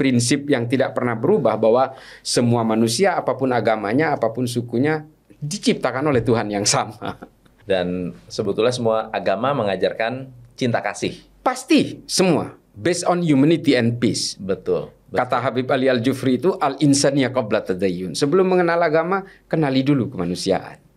prinsip yang tidak pernah berubah bahwa semua manusia apapun agamanya, apapun sukunya diciptakan oleh Tuhan yang sama. Dan sebetulnya semua agama mengajarkan cinta kasih. Pasti semua based on humanity and peace. Betul. betul. Kata Habib Ali Al-Jufri itu al ya qabla tadayyun. Sebelum mengenal agama, kenali dulu kemanusiaan.